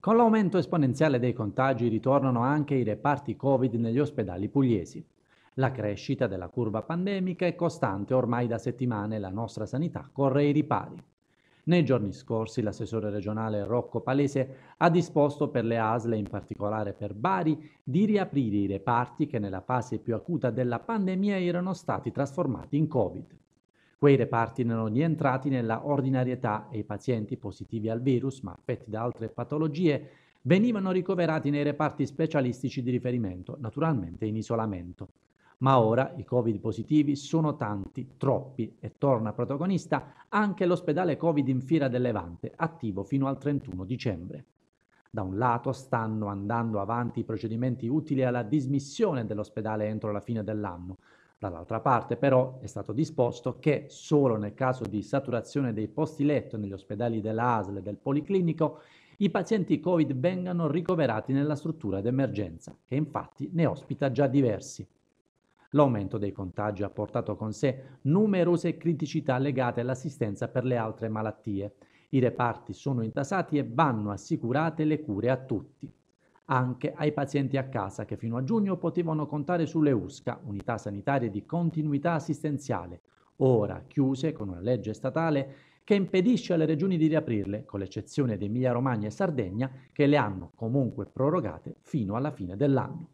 Con l'aumento esponenziale dei contagi ritornano anche i reparti Covid negli ospedali pugliesi. La crescita della curva pandemica è costante ormai da settimane e la nostra sanità corre ai ripari. Nei giorni scorsi l'assessore regionale Rocco Palese ha disposto per le ASLE, in particolare per Bari, di riaprire i reparti che nella fase più acuta della pandemia erano stati trasformati in Covid. Quei reparti non erano rientrati nella ordinarietà e i pazienti positivi al virus ma affetti da altre patologie venivano ricoverati nei reparti specialistici di riferimento, naturalmente in isolamento. Ma ora i Covid positivi sono tanti, troppi, e torna protagonista anche l'ospedale Covid in Fiera del Levante, attivo fino al 31 dicembre. Da un lato stanno andando avanti i procedimenti utili alla dismissione dell'ospedale entro la fine dell'anno, Dall'altra parte però è stato disposto che solo nel caso di saturazione dei posti letto negli ospedali dell'ASL e del Policlinico i pazienti Covid vengano ricoverati nella struttura d'emergenza, che infatti ne ospita già diversi. L'aumento dei contagi ha portato con sé numerose criticità legate all'assistenza per le altre malattie. I reparti sono intasati e vanno assicurate le cure a tutti anche ai pazienti a casa che fino a giugno potevano contare sulle USCA, unità sanitarie di continuità assistenziale, ora chiuse con una legge statale che impedisce alle regioni di riaprirle, con l'eccezione di Emilia Romagna e Sardegna, che le hanno comunque prorogate fino alla fine dell'anno.